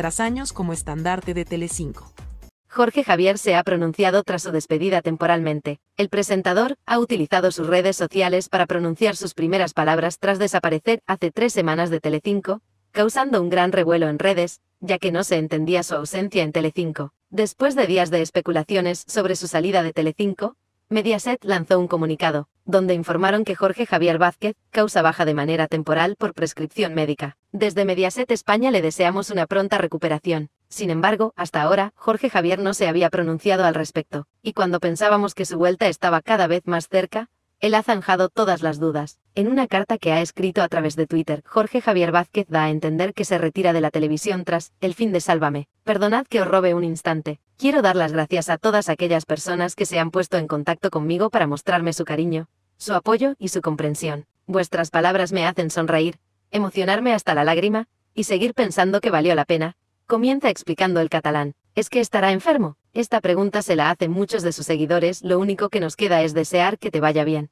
tras años como estandarte de Telecinco. Jorge Javier se ha pronunciado tras su despedida temporalmente. El presentador ha utilizado sus redes sociales para pronunciar sus primeras palabras tras desaparecer hace tres semanas de Telecinco, causando un gran revuelo en redes, ya que no se entendía su ausencia en Telecinco. Después de días de especulaciones sobre su salida de Telecinco, Mediaset lanzó un comunicado, donde informaron que Jorge Javier Vázquez, causa baja de manera temporal por prescripción médica. Desde Mediaset España le deseamos una pronta recuperación. Sin embargo, hasta ahora, Jorge Javier no se había pronunciado al respecto, y cuando pensábamos que su vuelta estaba cada vez más cerca, él ha zanjado todas las dudas. En una carta que ha escrito a través de Twitter, Jorge Javier Vázquez da a entender que se retira de la televisión tras el fin de Sálvame. Perdonad que os robe un instante, Quiero dar las gracias a todas aquellas personas que se han puesto en contacto conmigo para mostrarme su cariño, su apoyo y su comprensión. Vuestras palabras me hacen sonreír, emocionarme hasta la lágrima, y seguir pensando que valió la pena. Comienza explicando el catalán. ¿Es que estará enfermo? Esta pregunta se la hacen muchos de sus seguidores, lo único que nos queda es desear que te vaya bien.